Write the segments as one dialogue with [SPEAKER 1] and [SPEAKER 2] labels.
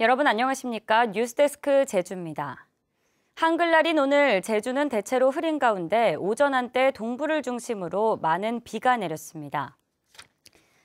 [SPEAKER 1] 여러분 안녕하십니까? 뉴스데스크 제주입니다. 한글날인 오늘 제주는 대체로 흐린 가운데 오전 한때 동부를 중심으로 많은 비가 내렸습니다.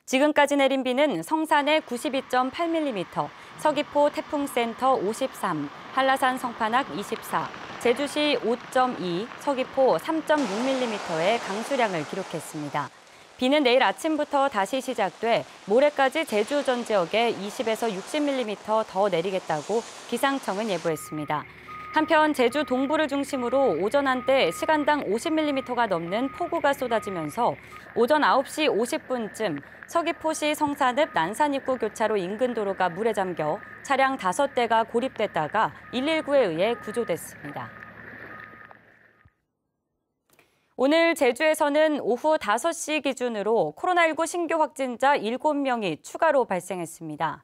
[SPEAKER 1] 지금까지 내린 비는 성산에 92.8mm, 서귀포 태풍센터 53, 한라산 성판악 24, 제주시 5.2, 서귀포 3.6mm의 강수량을 기록했습니다. 비는 내일 아침부터 다시 시작돼 모레까지 제주 전 지역에 20에서 60mm 더 내리겠다고 기상청은 예보했습니다. 한편 제주 동부를 중심으로 오전 한때 시간당 50mm가 넘는 폭우가 쏟아지면서 오전 9시 50분쯤 서귀포시 성산읍 난산입구 교차로 인근 도로가 물에 잠겨 차량 5대가 고립됐다가 119에 의해 구조됐습니다. 오늘 제주에서는 오후 5시 기준으로 코로나19 신규 확진자 7명이 추가로 발생했습니다.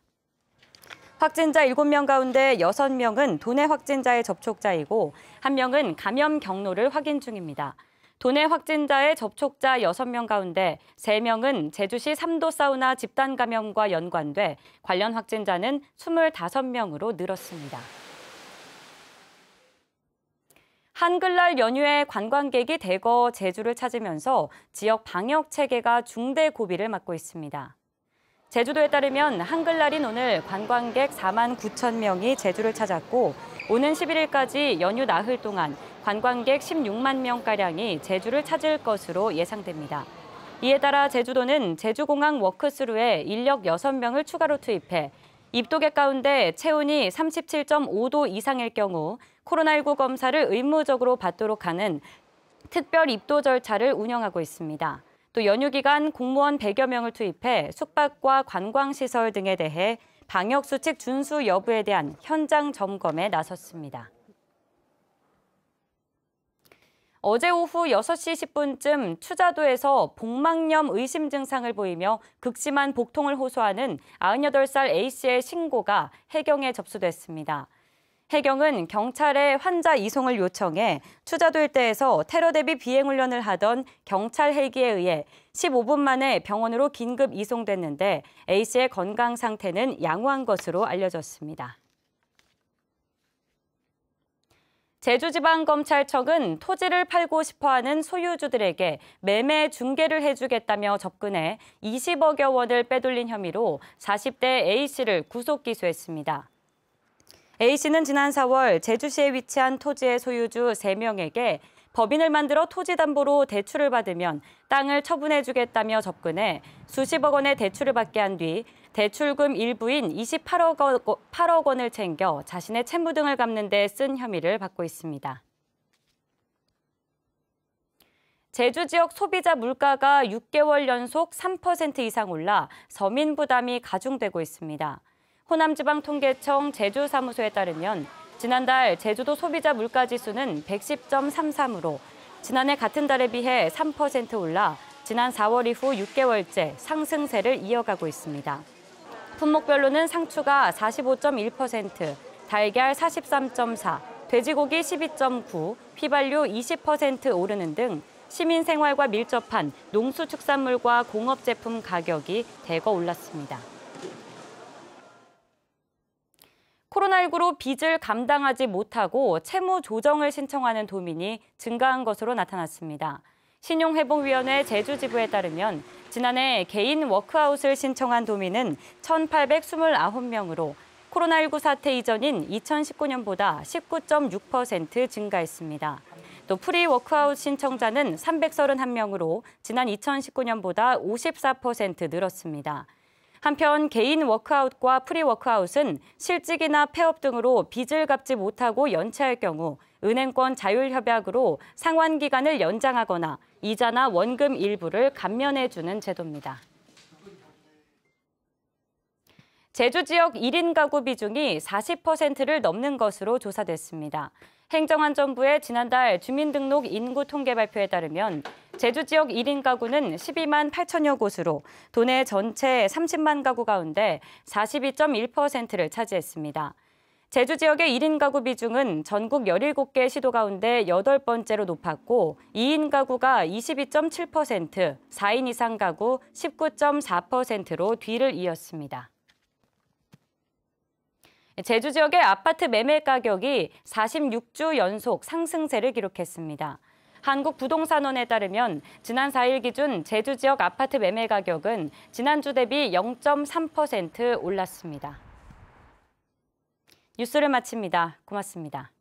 [SPEAKER 1] 확진자 7명 가운데 6명은 도내 확진자의 접촉자이고 1명은 감염 경로를 확인 중입니다. 도내 확진자의 접촉자 6명 가운데 3명은 제주시 3도 사우나 집단 감염과 연관돼 관련 확진자는 25명으로 늘었습니다. 한글날 연휴에 관광객이 대거 제주를 찾으면서 지역 방역 체계가 중대 고비를 맞고 있습니다. 제주도에 따르면 한글날인 오늘 관광객 4만 9천 명이 제주를 찾았고 오는 11일까지 연휴 나흘 동안 관광객 16만 명가량이 제주를 찾을 것으로 예상됩니다. 이에 따라 제주도는 제주공항 워크스루에 인력 6명을 추가로 투입해 입도객 가운데 체온이 37.5도 이상일 경우 코로나19 검사를 의무적으로 받도록 하는 특별 입도 절차를 운영하고 있습니다. 또 연휴 기간 공무원 100여 명을 투입해 숙박과 관광시설 등에 대해 방역수칙 준수 여부에 대한 현장 점검에 나섰습니다. 어제 오후 6시 10분쯤 추자도에서 복막염 의심 증상을 보이며 극심한 복통을 호소하는 98살 A씨의 신고가 해경에 접수됐습니다. 해경은 경찰에 환자 이송을 요청해 추자도 일대에서 테러 대비 비행 훈련을 하던 경찰 헬기에 의해 15분 만에 병원으로 긴급 이송됐는데 A 씨의 건강 상태는 양호한 것으로 알려졌습니다. 제주지방검찰청은 토지를 팔고 싶어하는 소유주들에게 매매 중개를 해주겠다며 접근해 20억여 원을 빼돌린 혐의로 40대 A 씨를 구속 기소했습니다. A씨는 지난 4월 제주시에 위치한 토지의 소유주 3명에게 법인을 만들어 토지담보로 대출을 받으면 땅을 처분해주겠다며 접근해 수십억 원의 대출을 받게 한 뒤 대출금 일부인 28억 원을 챙겨 자신의 채무 등을 갚는 데 쓴 혐의를 받고 있습니다. 제주 지역 소비자 물가가 6개월 연속 3% 이상 올라 서민 부담이 가중되고 있습니다. 호남지방통계청 제주사무소에 따르면 지난달 제주도 소비자 물가지수는 110.33으로 지난해 같은 달에 비해 3% 올라 지난 4월 이후 6개월째 상승세를 이어가고 있습니다. 품목별로는 상추가 45.1%, 달걀 43.4, 돼지고기 12.9, 휘발유 20% 오르는 등 시민 생활과 밀접한 농수축산물과 공업 제품 가격이 대거 올랐습니다. 코로나19로 빚을 감당하지 못하고 채무 조정을 신청하는 도민이 증가한 것으로 나타났습니다. 신용회복위원회 제주지부에 따르면 지난해 개인 워크아웃을 신청한 도민은 1,829명으로 코로나19 사태 이전인 2019년보다 19.6% 증가했습니다. 또 프리 워크아웃 신청자는 331명으로 지난 2019년보다 54% 늘었습니다. 한편 개인 워크아웃과 프리워크아웃은 실직이나 폐업 등으로 빚을 갚지 못하고 연체할 경우 은행권 자율협약으로 상환 기간을 연장하거나 이자나 원금 일부를 감면해 주는 제도입니다. 제주 지역 1인 가구 비중이 40%를 넘는 것으로 조사됐습니다. 행정안전부의 지난달 주민등록 인구 통계 발표에 따르면 제주 지역 1인 가구는 12만 8천여 곳으로 도내 전체 30만 가구 가운데 42.1%를 차지했습니다. 제주 지역의 1인 가구 비중은 전국 17개 시도 가운데 8번째로 높았고 2인 가구가 22.7%, 4인 이상 가구 19.4%로 뒤를 이었습니다. 제주 지역의 아파트 매매 가격이 46주 연속 상승세를 기록했습니다. 한국부동산원에 따르면 지난 4일 기준 제주 지역 아파트 매매 가격은 지난주 대비 0.3% 올랐습니다. 뉴스를 마칩니다. 고맙습니다.